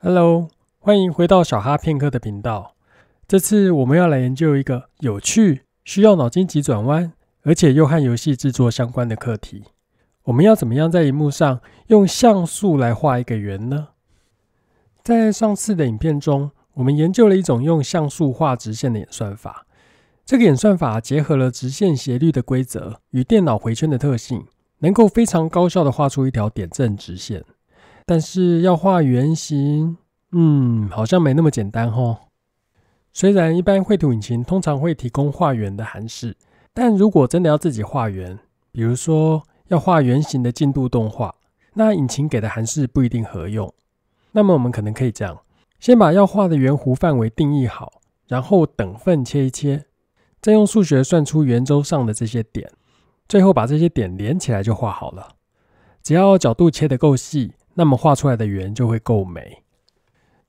Hello，欢迎回到小哈片刻的频道。这次我们要来研究一个有趣、需要脑筋急转弯，而且又和游戏制作相关的课题。我们要怎么样在荧幕上用像素来画一个圆呢？在上次的影片中，我们研究了一种用像素画直线的演算法。这个演算法结合了直线斜率的规则与电脑回圈的特性，能够非常高效的画出一条点阵直线。但是要画圆形，嗯，好像没那么简单吼。虽然一般绘图引擎通常会提供画圆的函式，但如果真的要自己画圆，比如说要画圆形的进度动画，那引擎给的函式不一定合用。那么我们可能可以这样：先把要画的圆弧范围定义好，然后等份切一切，再用数学算出圆周上的这些点，最后把这些点连起来就画好了。只要角度切得够细。那么画出来的圆就会够美，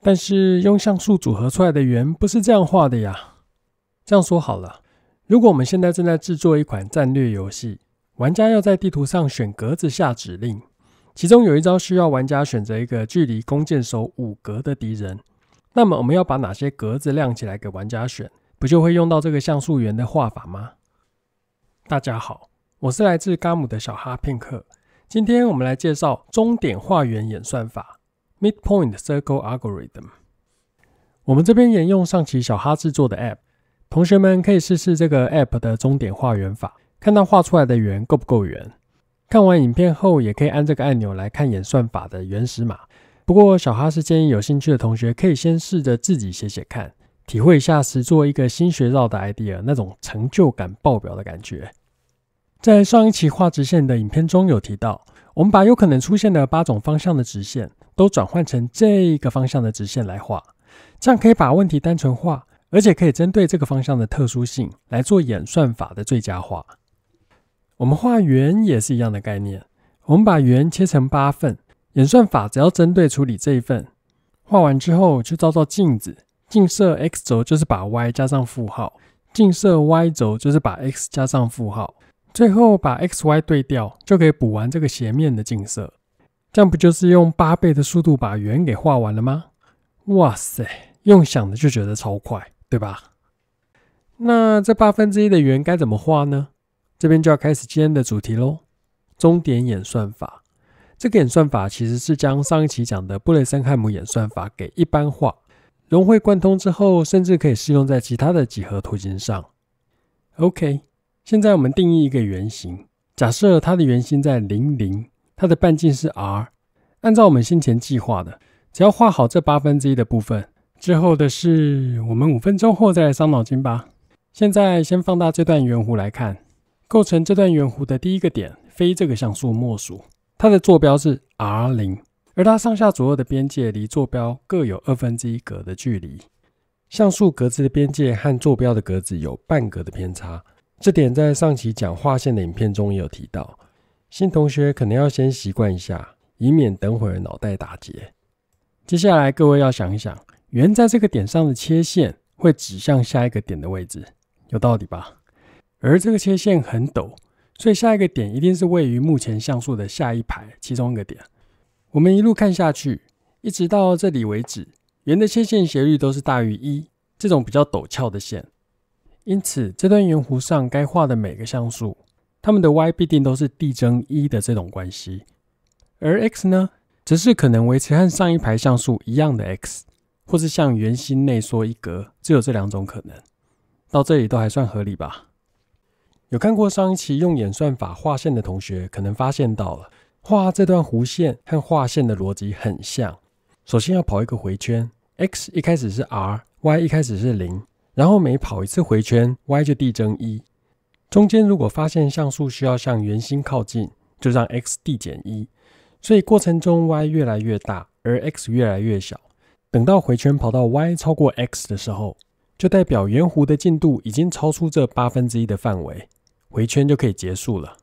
但是用像素组合出来的圆不是这样画的呀。这样说好了，如果我们现在正在制作一款战略游戏，玩家要在地图上选格子下指令，其中有一招需要玩家选择一个距离弓箭手五格的敌人，那么我们要把哪些格子亮起来给玩家选，不就会用到这个像素圆的画法吗？大家好，我是来自伽姆的小哈片刻。今天我们来介绍终点画圆演算法 （Midpoint Circle Algorithm）。我们这边沿用上期小哈制作的 App，同学们可以试试这个 App 的终点画圆法，看它画出来的圆够不够圆。看完影片后，也可以按这个按钮来看演算法的原始码。不过，小哈是建议有兴趣的同学可以先试着自己写写看，体会一下实做一个新学绕的 idea 那种成就感爆表的感觉。在上一期画直线的影片中有提到，我们把有可能出现的八种方向的直线都转换成这个方向的直线来画，这样可以把问题单纯化，而且可以针对这个方向的特殊性来做演算法的最佳化。我们画圆也是一样的概念，我们把圆切成八份，演算法只要针对处理这一份，画完之后就照照镜子，镜射 x 轴就是把 y 加上负号，镜射 y 轴就是把 x 加上负号。最后把 x y 对调，就可以补完这个斜面的近色。这样不就是用八倍的速度把圆给画完了吗？哇塞，用想的就觉得超快，对吧？那这八分之一的圆该怎么画呢？这边就要开始今天的主题喽——终点演算法。这个演算法其实是将上一期讲的布雷森汉姆演算法给一般化，融会贯通之后，甚至可以适用在其他的几何图形上。OK。现在我们定义一个圆形，假设它的圆心在零零，它的半径是 r。按照我们先前计划的，只要画好这八分之一的部分，之后的事我们五分钟后再来伤脑筋吧。现在先放大这段圆弧来看，构成这段圆弧的第一个点非这个像素莫属，它的坐标是 r 零，而它上下左右的边界离坐标各有二分之一格的距离，像素格子的边界和坐标的格子有半格的偏差。这点在上期讲画线的影片中也有提到，新同学可能要先习惯一下，以免等会脑袋打结。接下来各位要想一想，圆在这个点上的切线会指向下一个点的位置，有道理吧？而这个切线很陡，所以下一个点一定是位于目前像素的下一排其中一个点。我们一路看下去，一直到这里为止，圆的切线斜率都是大于一，这种比较陡峭的线。因此，这段圆弧上该画的每个像素，它们的 y 必定都是递增一的这种关系，而 x 呢，则是可能维持和上一排像素一样的 x，或是向圆心内缩一格，只有这两种可能。到这里都还算合理吧？有看过上一期用演算法画线的同学，可能发现到了画这段弧线和画线的逻辑很像，首先要跑一个回圈，x 一开始是 r，y 一开始是零。然后每跑一次回圈，y 就递增一。中间如果发现像素需要向圆心靠近，就让 x 递减一。所以过程中 y 越来越大，而 x 越来越小。等到回圈跑到 y 超过 x 的时候，就代表圆弧的进度已经超出这八分之一的范围，回圈就可以结束了。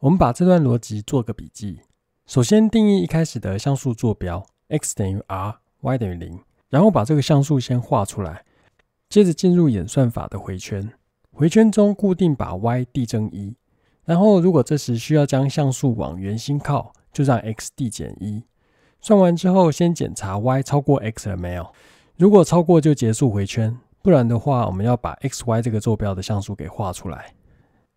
我们把这段逻辑做个笔记：首先定义一开始的像素坐标 x 等于 r，y 等于零，然后把这个像素先画出来。接着进入演算法的回圈，回圈中固定把 y 递增一，然后如果这时需要将像素往圆心靠，就让 x 递减一。算完之后先检查 y 超过 x 了没有，如果超过就结束回圈，不然的话我们要把 x y 这个坐标的像素给画出来。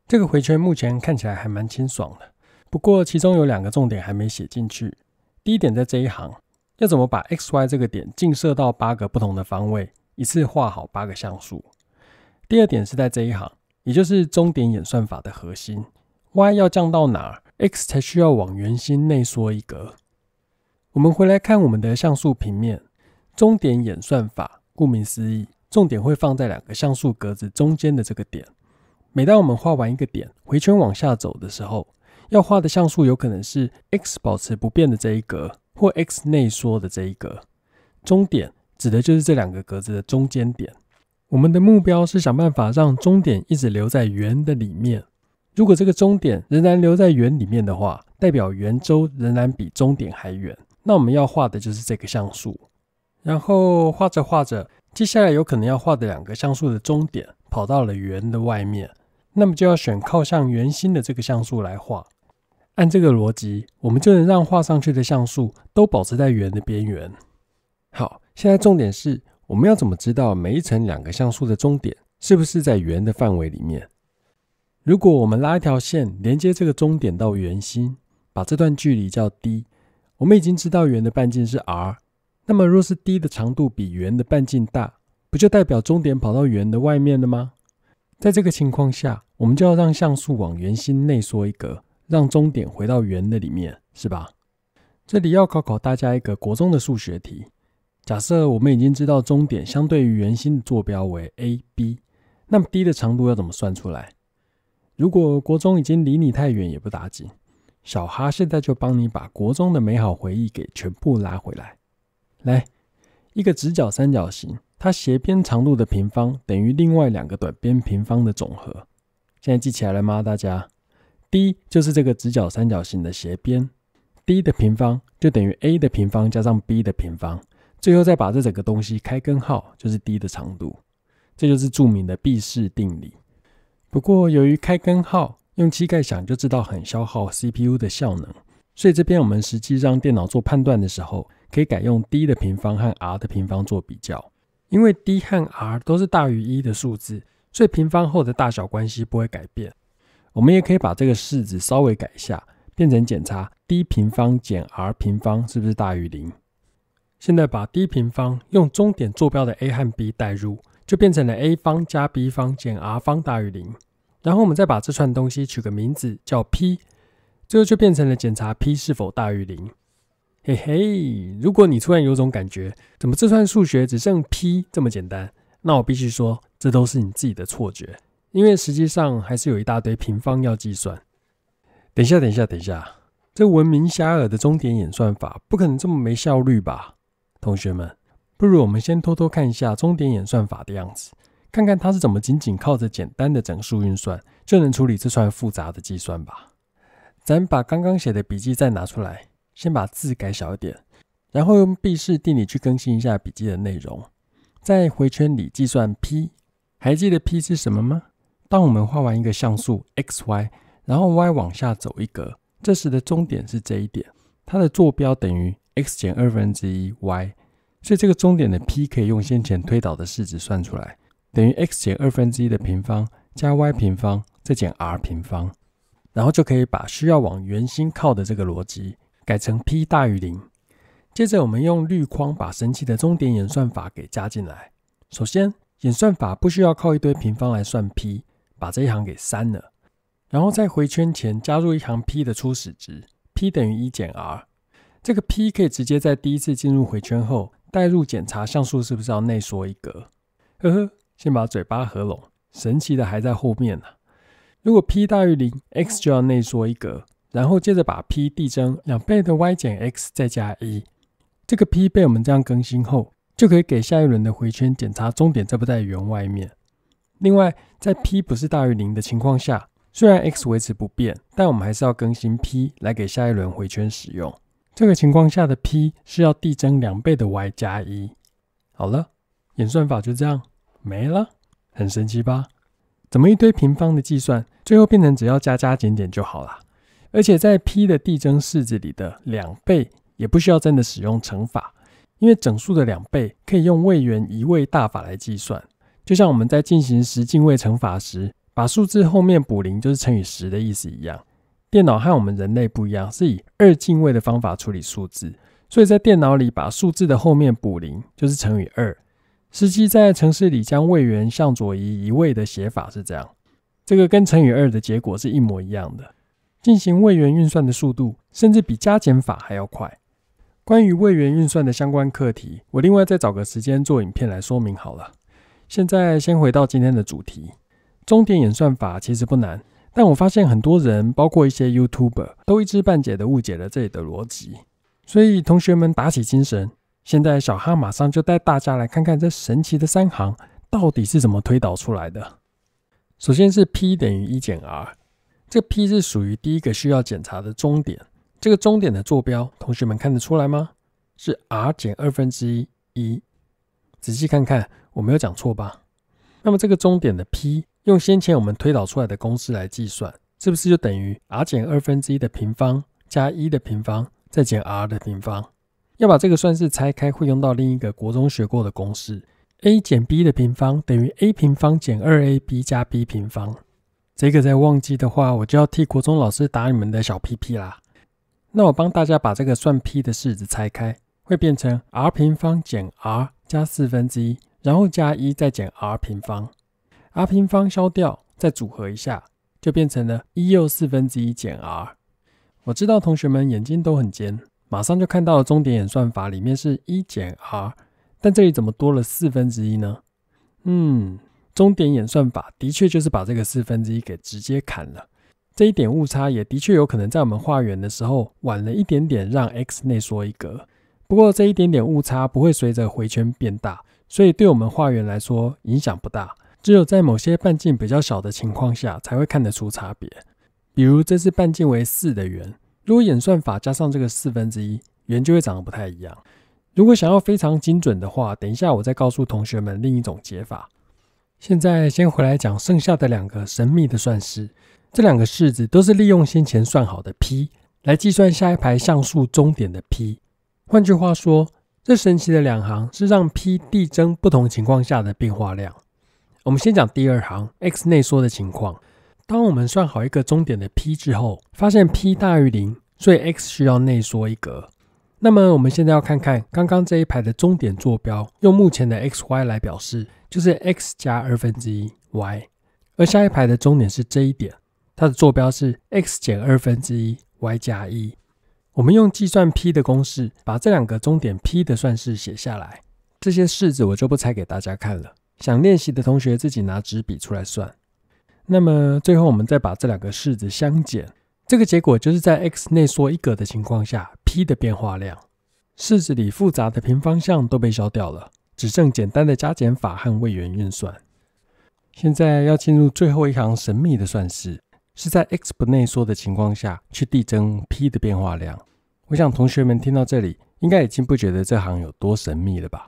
这个回圈目前看起来还蛮清爽的，不过其中有两个重点还没写进去。第一点在这一行，要怎么把 x y 这个点进射到八个不同的方位？一次画好八个像素。第二点是在这一行，也就是终点演算法的核心，Y 要降到哪，X 才需要往圆心内缩一格。我们回来看我们的像素平面，终点演算法顾名思义，重点会放在两个像素格子中间的这个点。每当我们画完一个点，回圈往下走的时候，要画的像素有可能是 X 保持不变的这一格，或 X 内缩的这一格，终点。指的就是这两个格子的中间点。我们的目标是想办法让终点一直留在圆的里面。如果这个终点仍然留在圆里面的话，代表圆周仍然比终点还远。那我们要画的就是这个像素。然后画着画着，接下来有可能要画的两个像素的终点跑到了圆的外面，那么就要选靠向圆心的这个像素来画。按这个逻辑，我们就能让画上去的像素都保持在圆的边缘。好。现在重点是，我们要怎么知道每一层两个像素的终点是不是在圆的范围里面？如果我们拉一条线连接这个终点到圆心，把这段距离叫 d，我们已经知道圆的半径是 r，那么若是 d 的长度比圆的半径大，不就代表终点跑到圆的外面了吗？在这个情况下，我们就要让像素往圆心内缩一格，让终点回到圆的里面，是吧？这里要考考大家一个国中的数学题。假设我们已经知道终点相对于圆心的坐标为 a b，那么 d 的长度要怎么算出来？如果国中已经离你太远也不打紧，小哈现在就帮你把国中的美好回忆给全部拉回来。来，一个直角三角形，它斜边长度的平方等于另外两个短边平方的总和。现在记起来了吗，大家？d 就是这个直角三角形的斜边，d 的平方就等于 a 的平方加上 b 的平方。最后再把这整个东西开根号，就是 d 的长度，这就是著名的闭式定理。不过由于开根号，用膝盖想就知道很消耗 CPU 的效能，所以这边我们实际让电脑做判断的时候，可以改用 d 的平方和 r 的平方做比较。因为 d 和 r 都是大于一的数字，所以平方后的大小关系不会改变。我们也可以把这个式子稍微改下，变成检查 d 平方减 r 平方是不是大于零。现在把 d 平方用中点坐标的 a 和 b 代入，就变成了 a 方加 b 方减 r 方大于零。然后我们再把这串东西取个名字叫 p，最后就变成了检查 p 是否大于零。嘿嘿，如果你突然有种感觉，怎么这串数学只剩 p 这么简单？那我必须说，这都是你自己的错觉，因为实际上还是有一大堆平方要计算。等一下，等一下，等一下，这闻名遐迩的中点演算法不可能这么没效率吧？同学们，不如我们先偷偷看一下中点演算法的样子，看看它是怎么仅仅靠着简单的整数运算，就能处理这串复杂的计算吧。咱把刚刚写的笔记再拿出来，先把字改小一点，然后用闭式定理去更新一下笔记的内容。在回圈里计算 P，还记得 P 是什么吗？当我们画完一个像素 (x, y)，然后 y 往下走一格，这时的终点是这一点，它的坐标等于。x 减二分之一 y，所以这个终点的 p 可以用先前推导的式子算出来，等于 x 减二分之一的平方加 y 平方再减 r 平方，然后就可以把需要往圆心靠的这个逻辑改成 p 大于零。接着我们用绿框把神奇的终点演算法给加进来。首先，演算法不需要靠一堆平方来算 p，把这一行给删了，然后在回圈前加入一行 p 的初始值，p 等于一减 r。这个 p 可以直接在第一次进入回圈后带入检查像素是不是要内缩一格。呵呵，先把嘴巴合拢，神奇的还在后面呢。如果 p 大于零，x 就要内缩一格，然后接着把 p 递增两倍的 y 减 x 再加一。这个 p 被我们这样更新后，就可以给下一轮的回圈检查终点在不在圆外面。另外，在 p 不是大于零的情况下，虽然 x 维持不变，但我们还是要更新 p 来给下一轮回圈使用。这个情况下的 p 是要递增两倍的 y 加一。好了，演算法就这样没了，很神奇吧？怎么一堆平方的计算，最后变成只要加加减减就好了？而且在 p 的递增式子里的两倍，也不需要真的使用乘法，因为整数的两倍可以用位元移位大法来计算，就像我们在进行十进位乘法时，把数字后面补零就是乘以十的意思一样。电脑和我们人类不一样，是以二进位的方法处理数字，所以在电脑里把数字的后面补零就是乘以二。实际在城市里将位元向左移一位的写法是这样，这个跟乘以二的结果是一模一样的。进行位元运算的速度甚至比加减法还要快。关于位元运算的相关课题，我另外再找个时间做影片来说明好了。现在先回到今天的主题，终点演算法其实不难。但我发现很多人，包括一些 YouTuber，都一知半解的误解了这里的逻辑。所以同学们打起精神，现在小哈马上就带大家来看看这神奇的三行到底是怎么推导出来的。首先是 p 等于一减 r，这个 p 是属于第一个需要检查的终点。这个终点的坐标，同学们看得出来吗？是 r 减二分之一一。仔细看看，我没有讲错吧？那么这个终点的 p。用先前我们推导出来的公式来计算，是不是就等于 r 减二分之一的平方加一的平方再减 r 的平方？要把这个算式拆开，会用到另一个国中学过的公式：a 减 b 的平方等于 a 平方减二 a b 加 b 平方。这个再忘记的话，我就要替国中老师打你们的小屁屁啦。那我帮大家把这个算 P 的式子拆开，会变成 r 平方减 r 加四分之一，然后加一再减 r 平方。r 平方消掉，再组合一下，就变成了一又四分之一减 r。我知道同学们眼睛都很尖，马上就看到中点演算法里面是一减 r，但这里怎么多了四分之一呢？嗯，终点演算法的确就是把这个四分之一给直接砍了。这一点误差也的确有可能在我们画圆的时候晚了一点点，让 x 内缩一格。不过这一点点误差不会随着回圈变大，所以对我们画圆来说影响不大。只有在某些半径比较小的情况下，才会看得出差别。比如这次半径为四的圆，如果演算法加上这个四分之一，圆就会长得不太一样。如果想要非常精准的话，等一下我再告诉同学们另一种解法。现在先回来讲剩下的两个神秘的算式，这两个式子都是利用先前算好的 p 来计算下一排像素中点的 p。换句话说，这神奇的两行是让 p 递增不同情况下的变化量。我们先讲第二行 x 内缩的情况。当我们算好一个终点的 p 之后，发现 p 大于零，所以 x 需要内缩一格。那么我们现在要看看刚刚这一排的终点坐标，用目前的 x y 来表示，就是 x 加二分之一 y。而下一排的终点是这一点，它的坐标是 x 减二分之一 y 加一。我们用计算 p 的公式，把这两个终点 p 的算式写下来。这些式子我就不拆给大家看了。想练习的同学自己拿纸笔出来算。那么最后我们再把这两个式子相减，这个结果就是在 x 内缩一格的情况下 p 的变化量。式子里复杂的平方项都被消掉了，只剩简单的加减法和位元运算。现在要进入最后一行神秘的算式，是在 x 不内缩的情况下去递增 p 的变化量。我想同学们听到这里，应该已经不觉得这行有多神秘了吧？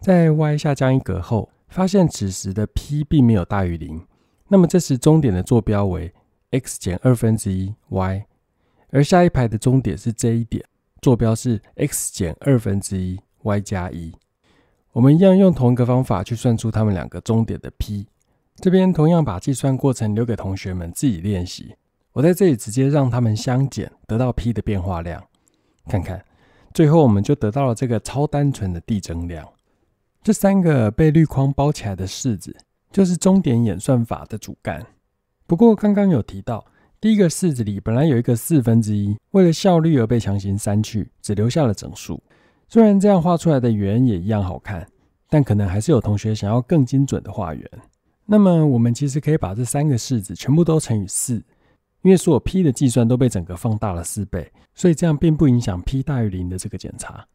在 y 下降一格后。发现此时的 p 并没有大于零，那么这时终点的坐标为 x 减二分之一 y，而下一排的终点是这一点，坐标是 x 减二分之一 y 加一。我们一样用同一个方法去算出它们两个终点的 p，这边同样把计算过程留给同学们自己练习。我在这里直接让他们相减，得到 p 的变化量，看看，最后我们就得到了这个超单纯的递增量。这三个被绿框包起来的式子，就是中点演算法的主干。不过刚刚有提到，第一个式子里本来有一个四分之一，为了效率而被强行删去，只留下了整数。虽然这样画出来的圆也一样好看，但可能还是有同学想要更精准的画圆。那么我们其实可以把这三个式子全部都乘以四，因为所有 p 的计算都被整个放大了四倍，所以这样并不影响 p 大于零的这个检查。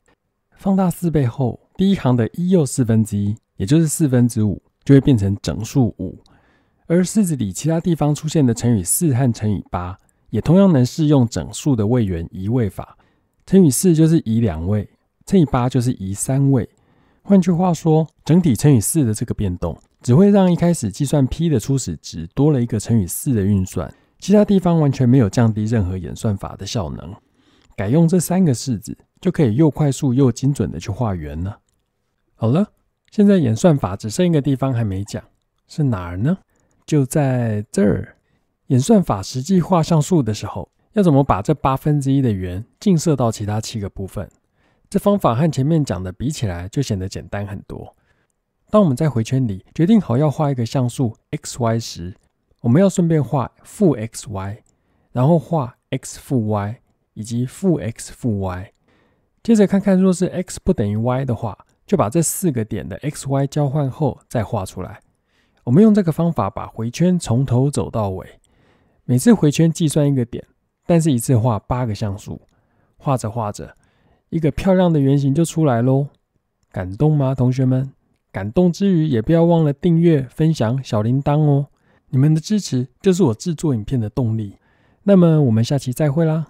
放大四倍后。第一行的一又四分之一，也就是四分之五，就会变成整数五。而式子里其他地方出现的乘以四和乘以八，也同样能适用整数的位元移位法。乘以四就是移两位，乘以八就是移三位。换句话说，整体乘以四的这个变动，只会让一开始计算 p 的初始值多了一个乘以四的运算，其他地方完全没有降低任何演算法的效能。改用这三个式子，就可以又快速又精准的去画圆了。好了，现在演算法只剩一个地方还没讲，是哪儿呢？就在这儿。演算法实际画像素的时候，要怎么把这八分之一的圆近射到其他七个部分？这方法和前面讲的比起来，就显得简单很多。当我们在回圈里决定好要画一个像素 (x, y) 时，我们要顺便画负 (x, y)，然后画 (x, 负 y) 以及负 (x, 负 y)。接着看看，若是 x 不等于 y 的话。就把这四个点的 x y 交换后再画出来。我们用这个方法把回圈从头走到尾，每次回圈计算一个点，但是一次画八个像素。画着画着，一个漂亮的圆形就出来喽。感动吗，同学们？感动之余也不要忘了订阅、分享、小铃铛哦。你们的支持就是我制作影片的动力。那么我们下期再会啦。